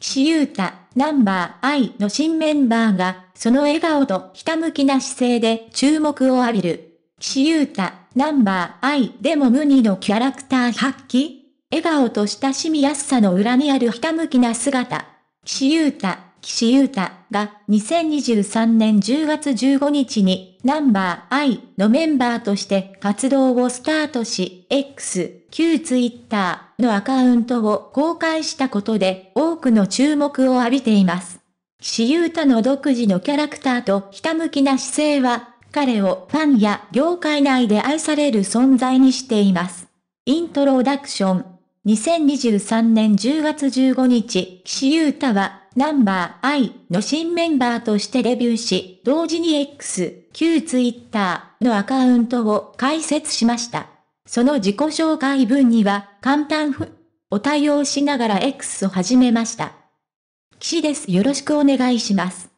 岸優太、ナンバー I の新メンバーが、その笑顔とひたむきな姿勢で注目を浴びる。岸優太、ナンバー I でも無二のキャラクター発揮笑顔と親しみやすさの裏にあるひたむきな姿。岸優太、岸優太が2023年10月15日にナンバー I のメンバーとして活動をスタートし、X、旧ツイッターのアカウントを公開したことで多くの注目を浴びています。岸優太の独自のキャラクターとひたむきな姿勢は、彼をファンや業界内で愛される存在にしています。イントロダクション。2023年10月15日、岸優太は、ナンバー I の新メンバーとしてデビューし、同時に X、旧 Twitter のアカウントを開設しました。その自己紹介文には、簡単ふ、お対応しながら X を始めました。岸です。よろしくお願いします。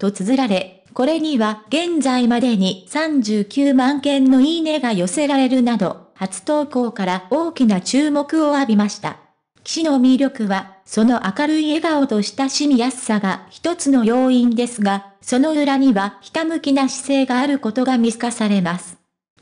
と綴られ、これには現在までに39万件のいいねが寄せられるなど、初投稿から大きな注目を浴びました。岸の魅力は、その明るい笑顔と親しみやすさが一つの要因ですが、その裏にはひたむきな姿勢があることが見透かされます。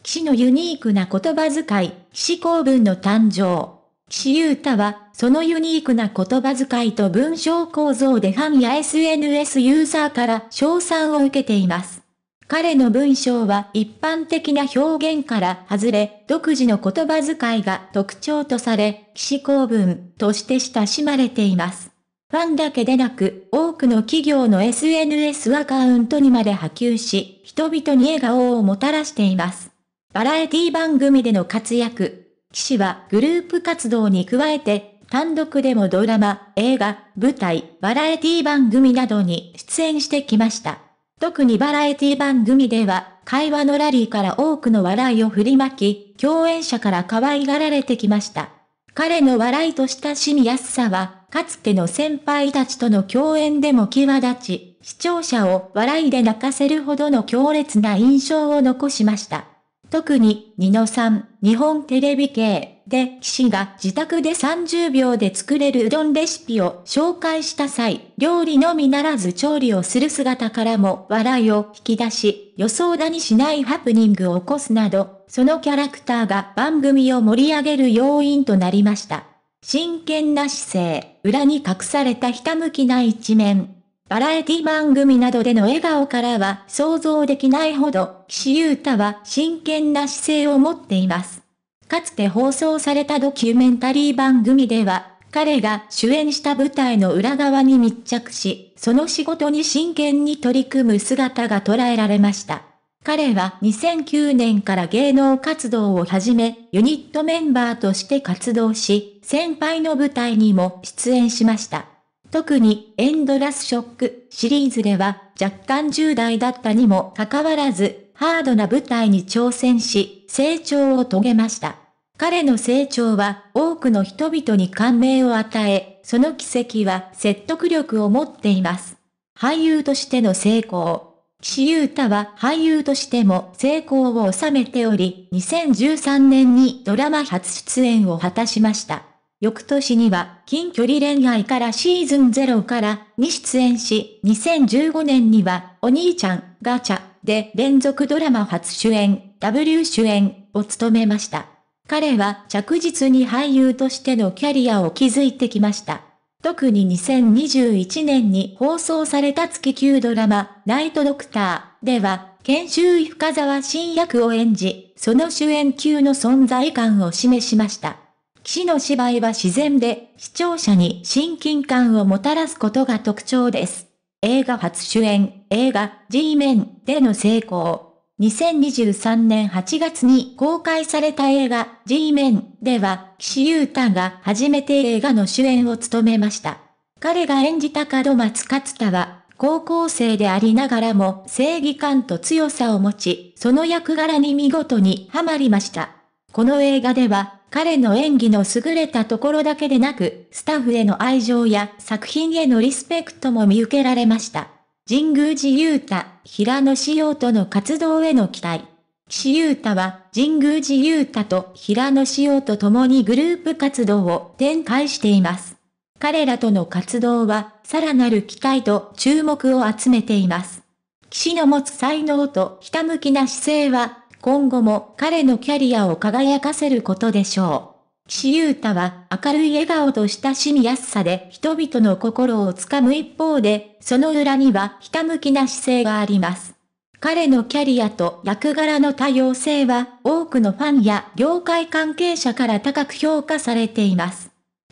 騎士のユニークな言葉遣い、騎士公文の誕生。騎士ユータは、そのユニークな言葉遣いと文章構造でファンや SNS ユーザーから賞賛を受けています。彼の文章は一般的な表現から外れ、独自の言葉遣いが特徴とされ、騎士公文として親しまれています。ファンだけでなく、多くの企業の SNS アカウントにまで波及し、人々に笑顔をもたらしています。バラエティ番組での活躍。騎士はグループ活動に加えて、単独でもドラマ、映画、舞台、バラエティ番組などに出演してきました。特にバラエティ番組では、会話のラリーから多くの笑いを振りまき、共演者から可愛がられてきました。彼の笑いと親しみやすさは、かつての先輩たちとの共演でも際立ち、視聴者を笑いで泣かせるほどの強烈な印象を残しました。特に、ニノさん、日本テレビ系で、騎士が自宅で30秒で作れるうどんレシピを紹介した際、料理のみならず調理をする姿からも笑いを引き出し、予想だにしないハプニングを起こすなど、そのキャラクターが番組を盛り上げる要因となりました。真剣な姿勢、裏に隠されたひたむきな一面、バラエティ番組などでの笑顔からは想像できないほど、岸優太は真剣な姿勢を持っています。かつて放送されたドキュメンタリー番組では、彼が主演した舞台の裏側に密着し、その仕事に真剣に取り組む姿が捉えられました。彼は2009年から芸能活動を始め、ユニットメンバーとして活動し、先輩の舞台にも出演しました。特にエンドラスショックシリーズでは若干10代だったにもかかわらず、ハードな舞台に挑戦し、成長を遂げました。彼の成長は多くの人々に感銘を与え、その奇跡は説得力を持っています。俳優としての成功。岸優太は俳優としても成功を収めており、2013年にドラマ初出演を果たしました。翌年には、近距離恋愛からシーズン0からに出演し、2015年には、お兄ちゃん、ガチャ、で連続ドラマ初主演、W 主演、を務めました。彼は着実に俳優としてのキャリアを築いてきました。特に2021年に放送された月級ドラマ、ナイトドクターでは、研修医深沢新役を演じ、その主演級の存在感を示しました。岸の芝居は自然で、視聴者に親近感をもたらすことが特徴です。映画初主演、映画、G メンでの成功。2023年8月に公開された映画、G メンでは、岸優太が初めて映画の主演を務めました。彼が演じた門松勝太は、高校生でありながらも正義感と強さを持ち、その役柄に見事にはまりました。この映画では、彼の演技の優れたところだけでなく、スタッフへの愛情や作品へのリスペクトも見受けられました。神宮寺勇太、平野志陽との活動への期待。岸優太は、神宮寺勇太と平野志陽と共にグループ活動を展開しています。彼らとの活動は、さらなる期待と注目を集めています。騎士の持つ才能とひたむきな姿勢は、今後も彼のキャリアを輝かせることでしょう。岸優太は明るい笑顔と親しみやすさで人々の心をつかむ一方で、その裏にはひたむきな姿勢があります。彼のキャリアと役柄の多様性は多くのファンや業界関係者から高く評価されています。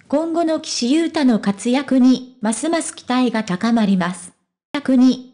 今後の岸優太の活躍にますます期待が高まります。逆に